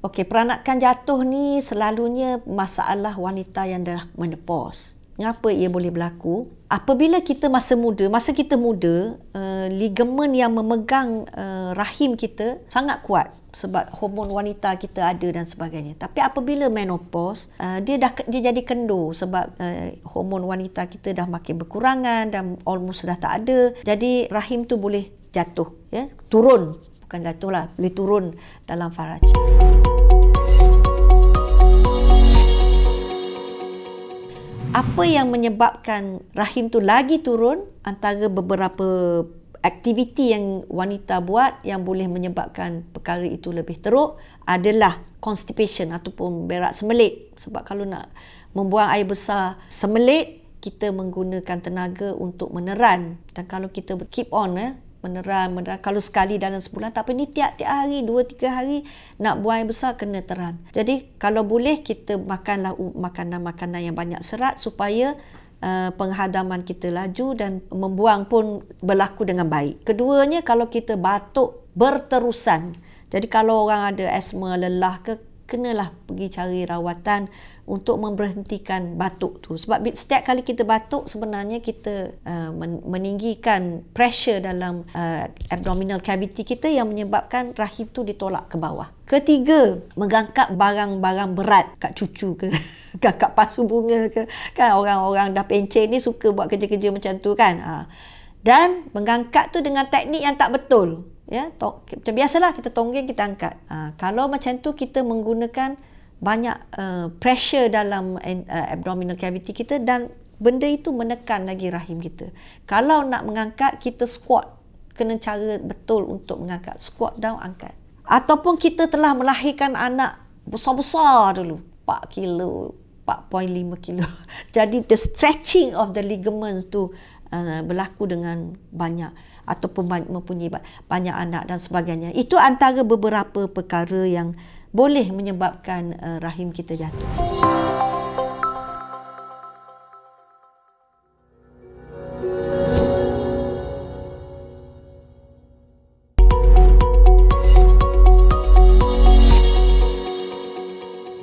Okey, peranakan jatuh ni selalunya masalah wanita yang dah menepos. Kenapa ia boleh berlaku? Apabila kita masa muda, masa kita muda, uh, eh, ligamen yang memegang uh, rahim kita sangat kuat sebab hormon wanita kita ada dan sebagainya. Tapi apabila menopause, uh, dia dah dia jadi kendur sebab uh, hormon wanita kita dah makin berkurangan dan almost dah tak ada. Jadi rahim tu boleh jatuh, ya. Turun, bukan jatuh lah, boleh turun dalam faraj. Okay. apa yang menyebabkan rahim tu lagi turun antara beberapa aktiviti yang wanita buat yang boleh menyebabkan perkara itu lebih teruk adalah constipation ataupun berak semelit sebab kalau nak membuang air besar semelit kita menggunakan tenaga untuk meneran dan kalau kita keep on eh, meneran, meneran. Kalau sekali dalam sebulan, tak apa. Ini tiap-tiap hari, dua, tiga hari nak buang air besar, kena teran. Jadi kalau boleh, kita makanlah makanan-makanan yang banyak serat supaya Uh, penghadaman kita laju dan membuang pun berlaku dengan baik. Keduanya kalau kita batuk berterusan. Jadi kalau orang ada asma, lelah ke kenalah pergi cari rawatan untuk memberhentikan batuk tu sebab setiap kali kita batuk sebenarnya kita uh, meninggikan pressure dalam uh, abdominal cavity kita yang menyebabkan rahim tu ditolak ke bawah ketiga mengangkat barang-barang berat kat cucu ke kakak pasu bunga ke kan orang-orang dah pencen ni suka buat kerja-kerja macam tu kan uh. dan mengangkat tu dengan teknik yang tak betul ya tong, macam biasalah kita tonggeng kita angkat uh, kalau macam tu kita menggunakan banyak uh, pressure dalam uh, abdominal cavity kita dan benda itu menekan lagi rahim kita kalau nak mengangkat kita squat kena cara betul untuk mengangkat squat down angkat ataupun kita telah melahirkan anak besar-besar dulu 4 kilo 4.5 kilo jadi the stretching of the ligaments tu Eh, berlaku dengan banyak ataupun mempunyai banyak anak dan sebagainya. Itu antara beberapa perkara yang boleh menyebabkan eh, rahim kita jatuh.